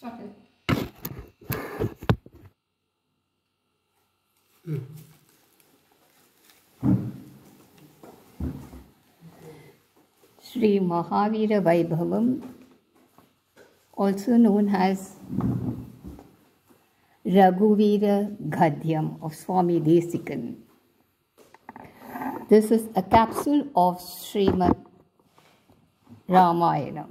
Sorted. Sri Mahavira Vaibhavam, also known as Raghuvira Gadhyam of Swami Desikan. This is a capsule of Srimad Ramayana.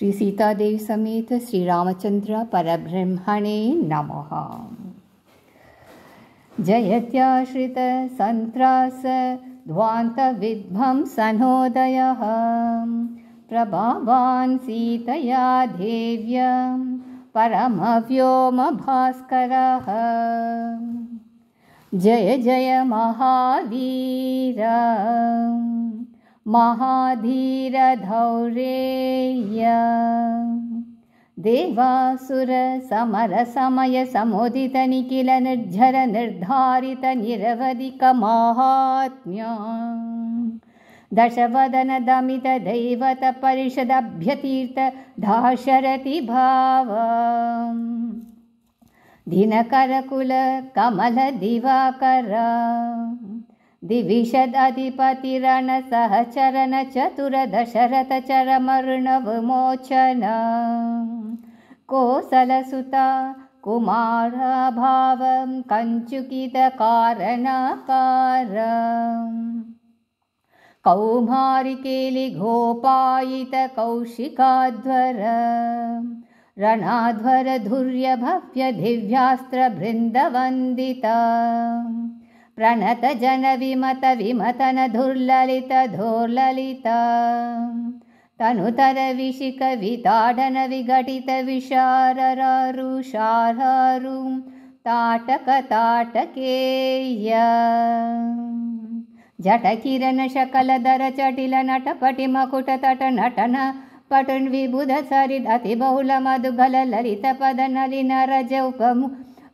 श्रीसीतादेवी समेत श्रीरामचन्द्र परब्रह्मणे नमः जयत्याश्रितसन्त्रास सनोदयः प्रभावान् सीतया देव्यं परमव्योमभास्करः व्योमभास्करः जय जय महावीर महाधीरधौरेय देवासुर समर समय निखिल निर्झर निर्धारित निरवधिकमाहात्म्या दशवदन दमित दैवतपरिषदभ्यतीर्थ धाशरति भाव कमल दिविषदधिपतिरणसहचरणचतुरदशरथचरमरुणविमोचन कोसलसुता कुमारभावं कञ्चुकितकार कौमारिकेलिगोपायितकौशिकाध्वरणाध्वर धुर्यभव्यधिव्यास्त्रबृन्दवन्दिता प्रणत जनविमत विमथन दुर्ललित दुर्ललिता तनुतरवि शिकविताडन विघटित विशारररुषारु ताटक ताटकेय शकल दर चटिल नट पटि मकुट तट नटन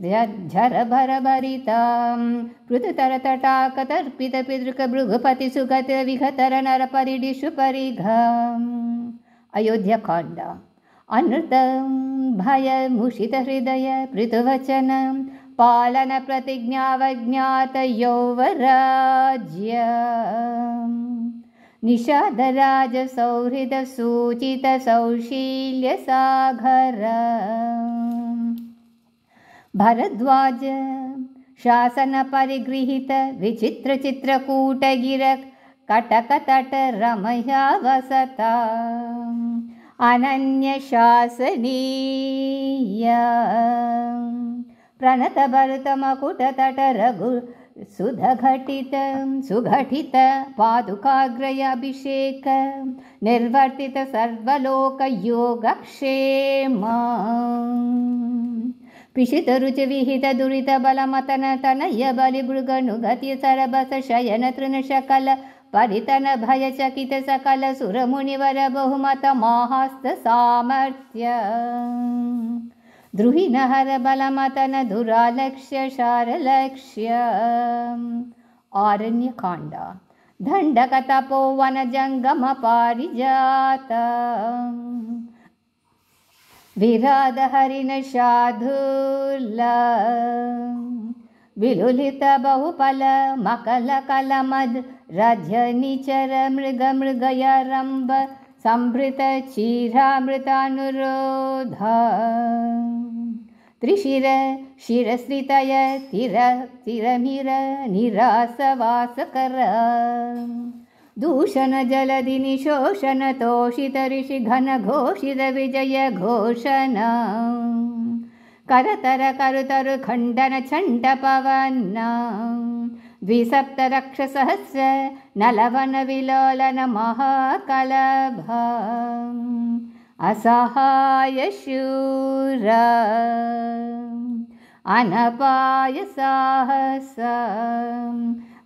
झरभरभरितां भर भरितां तर्पित भृगुपति सुगत परिघम् अयोध्याकाण्ड अनृतं भयमुषित पृथुवचनं पालनप्रतिज्ञावज्ञातयौवराज्य प्रतिज्ञावज्ञात सौहृद सूचित भरद्वाज शासनपरिगृहीत विचित्रचित्रकूटगिर कटकतट वसता अनन्यशासनीय प्रणतभरतमकुटतट रघु सुधघटितं सुघटित अभिषेक निर्वर्तित सर्वलोकयोगक्षेमा पिशित रुचिविहित दुरितबलमतन तनय्य बलिभृगनुगति सरबस शयन तृणशकल परितन सुरमुनिवर बलमतन दुरालक्ष्य शारलक्ष्य आरण्यकाण्ड दण्डकतपोवन विरादहरिणशाधुल विलुलितबहुपलमकलकलमद् रजनिचर मृगमृगयरम्भ संभृत चीरामृतानुरोध त्रिशिर शिरश्रितय तिर निरासवासकर। दूषण जलदिनि विजय ऋषिघनघोषितविजयघोषण करतर करुतरु खण्डन पवन नलवन विलोलन असहाय शूर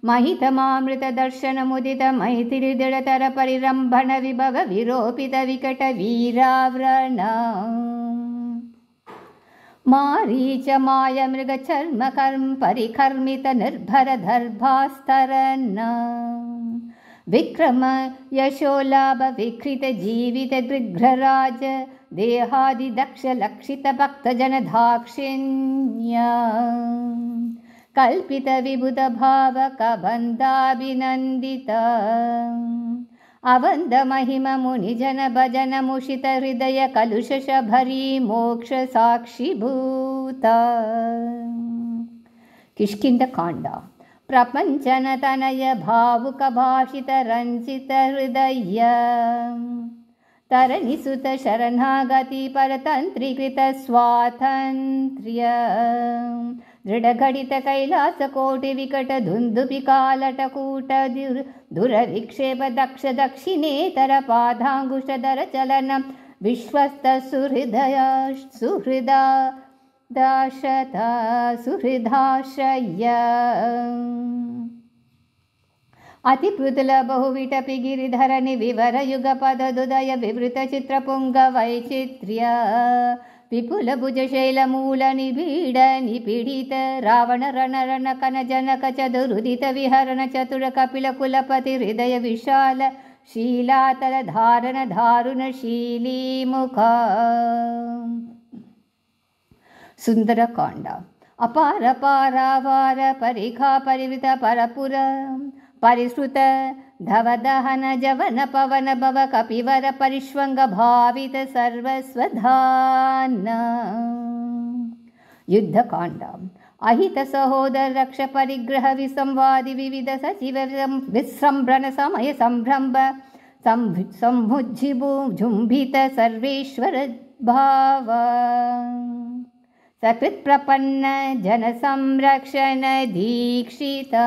महितमामृतदर्शनमुदित महिति निदृढतर परिरम्भण विरोपित मारीच कर्म परिकर्मित विक्रम यशो लाभविखृत जीवित देहादि दक्ष लक्षित कल्पितविबुधभावकबन्धाभिनन्दित अवन्दमहिममुनिजन महिम मुनिजन भजनमुषित हृदय कलुषश भरी मोक्ष प्रपञ्चनतनय भावुकभाषित हृदय तरणिसुत शरणागति परतन्त्रीकृत स्वातन्त्र्य दृढघटितकैलासकोटिविकट दुरविक्षेप दक्ष दक्षिणेतरपादाङ्गुशधर चलनं विश्वस्त सुहृदय सुहृदा दाशता सुहृदाश्रय्या अतिपृतुल बहुविटपि गिरिधरनि विवरयुगपदुदय विवृत विपुलभुजशैलमूलनिबीडनिपीडित निबीड निपीडित रावणरणरणदितविहरण चतुर कपिल विशाल शीलातर धारण धारुणशीलीमुखा परिखा परपुर परिसृत धवदहन जवन पवन भव कपिवर परिष्वङ्ग भावित सर्वस्वधान् युद्धकाण्डाम् विसंवादि सचिव विस्रम्भ्रण समय सम्भ्रम्भु सम्भुज्झिभु सर्वेश्वर भाव सकृत् दीक्षिता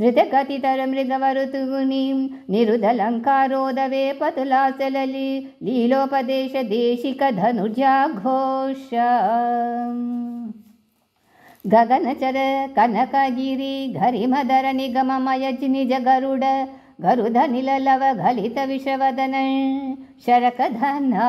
धृतकतितरमृगवरुतुं निरुदलङ्कारो दवेपतुलाचललि लीलोपदेशदेशिकधनुर्जाघोष गगनचर कनकगिरि घरिमदर निज गरुड गरुधनिललव घलित घलितविषवदन शरकधना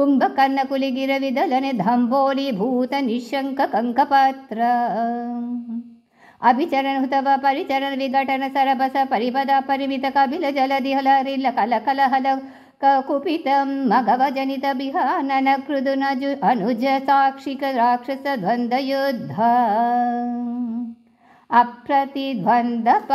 कुम्भकर्णकुलिगिरविदलनि धम्भोलिभूतनिशङ्क अभिचरन् हुतव परिचरन् विघटन सरभस परिपद परिमित कपिल कल कलकलहल कुपितं मघव जनित बिहानन कृदु अनुज साक्षिक द्राक्षस अप्रतिद्वन्द्व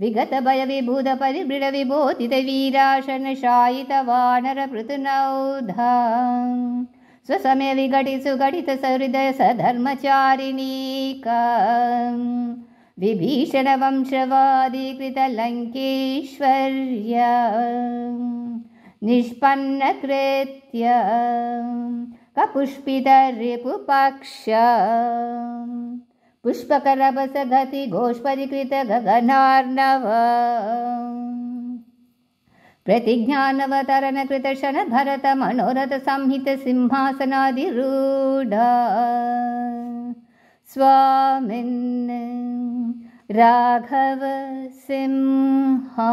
विगतभयविभूतपरिबृढविबोधितवीराशनशायितवानरपृतनौधा विभुध परिबृढ विभोधित वीराशनशायित वानर सधर्मचारिणीका निष्पन्नकृत्य कपुष्पितरिपुपक्ष्या पुष्पकलपस गति गोष्पदि गगनार्णव प्रतिज्ञानवतरण कृत स्वामिन् राघव सिंहा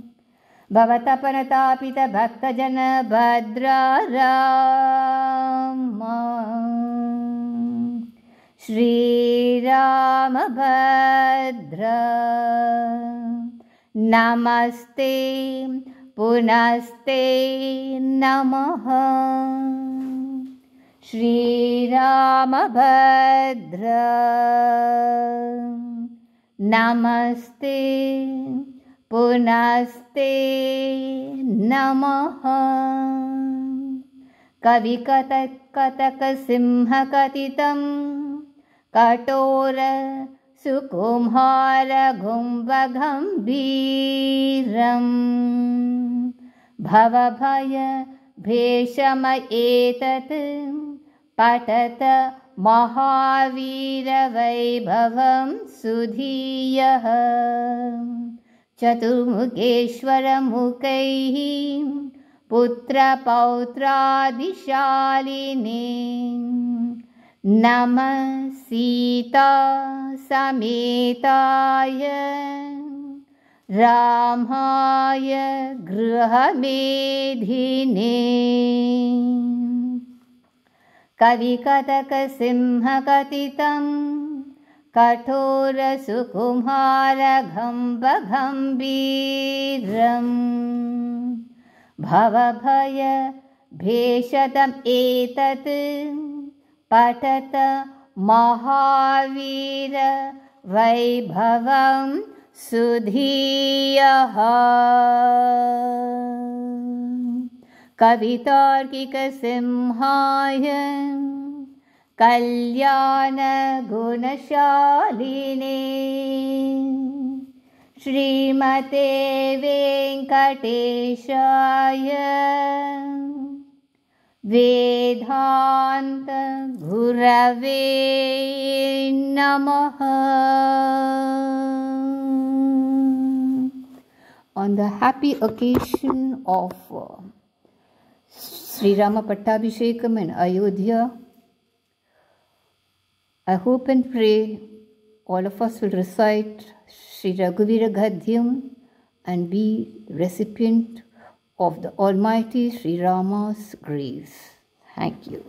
भवतपनतापितभक्तजनभद्र श्रीराम श्रीरामभद्र नमस्ते पुनस्ते नमः श्रीरामभद्र नमस्ते पुनस्ते नमः कविकथक् कथकसिंहकथितं कठोरसुकुमारघुम्बघं भवभय भेषम एतत् पठत महावीरवैभवं सुधिरः चतुर्मुखेश्वरमुखैः पुत्रपौत्रादिशालिने नम सीता समेताय रामाय गृहमेधिने कविकथकसिंहकथितम् कठोरसुकुमार गम्ब गम्बीरम् भवभय भेषदमेतत् महावीर वैभवं सुधीयः कवितार्किकसिंहाय कल्याणगुणशालिने श्रीमते वेङ्कटेशाय वेदान्तगुरवे नमः on the happy occasion of uh, Sri Rama Pattabhishekam in Ayodhya, I hope and pray all of us will recite Sri Raghuvira Gadhyam and be recipient of the Almighty Sri Rama's grace. Thank you.